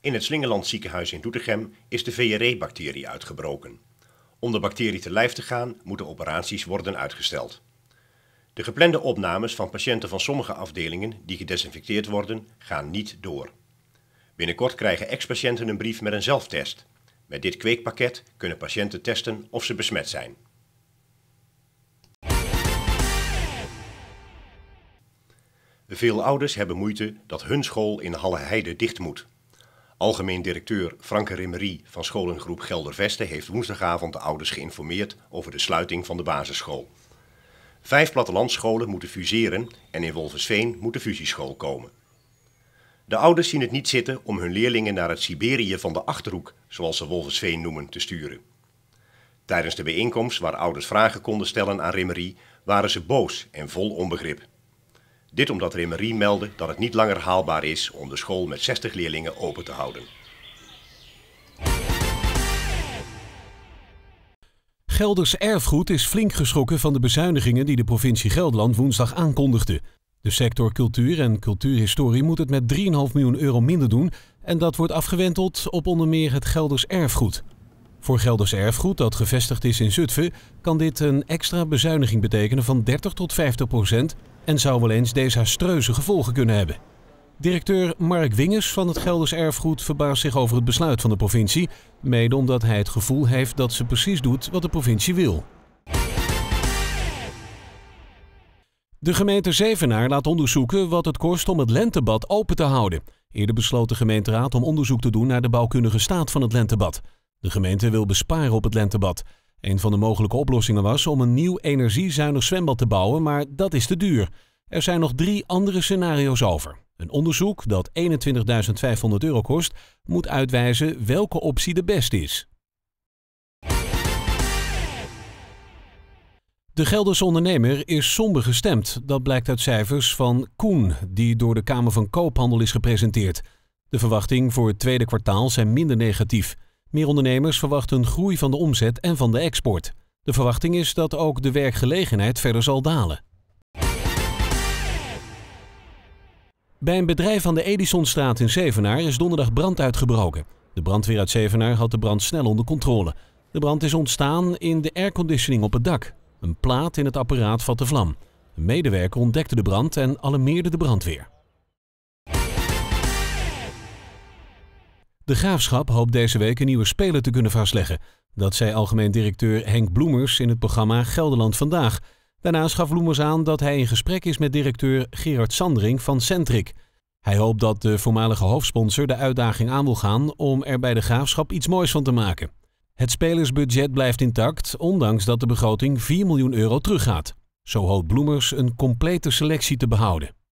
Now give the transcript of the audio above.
In het Slingeland ziekenhuis in Doetinchem is de VRE-bacterie uitgebroken. Om de bacterie te lijf te gaan moeten operaties worden uitgesteld. De geplande opnames van patiënten van sommige afdelingen die gedesinfecteerd worden, gaan niet door. Binnenkort krijgen ex-patiënten een brief met een zelftest. Met dit kweekpakket kunnen patiënten testen of ze besmet zijn. Veel ouders hebben moeite dat hun school in Halle Heide dicht moet. Algemeen directeur Franke Rimmerie van scholengroep Gelderveste heeft woensdagavond de ouders geïnformeerd over de sluiting van de basisschool. Vijf plattelandsscholen moeten fuseren en in Wolversveen moet de fusieschool komen. De ouders zien het niet zitten om hun leerlingen naar het Siberië van de Achterhoek, zoals ze Wolversveen noemen, te sturen. Tijdens de bijeenkomst waar ouders vragen konden stellen aan Rimmerie, waren ze boos en vol onbegrip. Dit omdat Remerie meldde dat het niet langer haalbaar is om de school met 60 leerlingen open te houden. Gelders erfgoed is flink geschrokken van de bezuinigingen die de provincie Gelderland woensdag aankondigde. De sector cultuur en cultuurhistorie moet het met 3,5 miljoen euro minder doen en dat wordt afgewenteld op onder meer het Gelders erfgoed. Voor Gelders Erfgoed, dat gevestigd is in Zutphen, kan dit een extra bezuiniging betekenen van 30 tot 50 procent en zou wel eens desastreuze gevolgen kunnen hebben. Directeur Mark Wingers van het Gelders Erfgoed verbaast zich over het besluit van de provincie, mede omdat hij het gevoel heeft dat ze precies doet wat de provincie wil. De gemeente Zevenaar laat onderzoeken wat het kost om het lentebad open te houden. Eerder besloot de gemeenteraad om onderzoek te doen naar de bouwkundige staat van het lentebad. De gemeente wil besparen op het lentebad. Een van de mogelijke oplossingen was om een nieuw energiezuinig zwembad te bouwen, maar dat is te duur. Er zijn nog drie andere scenario's over. Een onderzoek dat 21.500 euro kost, moet uitwijzen welke optie de beste is. De Gelderse ondernemer is somber gestemd. Dat blijkt uit cijfers van Koen, die door de Kamer van Koophandel is gepresenteerd. De verwachtingen voor het tweede kwartaal zijn minder negatief. Meer ondernemers verwachten groei van de omzet en van de export. De verwachting is dat ook de werkgelegenheid verder zal dalen. Bij een bedrijf aan de Edisonstraat in Zevenaar is donderdag brand uitgebroken. De brandweer uit Zevenaar had de brand snel onder controle. De brand is ontstaan in de airconditioning op het dak. Een plaat in het apparaat vatte vlam. Een medewerker ontdekte de brand en alarmeerde de brandweer. De Graafschap hoopt deze week een nieuwe speler te kunnen vastleggen. Dat zei algemeen directeur Henk Bloemers in het programma Gelderland Vandaag. Daarnaast gaf Bloemers aan dat hij in gesprek is met directeur Gerard Sandring van Centric. Hij hoopt dat de voormalige hoofdsponsor de uitdaging aan wil gaan om er bij de graafschap iets moois van te maken. Het spelersbudget blijft intact, ondanks dat de begroting 4 miljoen euro teruggaat. Zo hoopt Bloemers een complete selectie te behouden.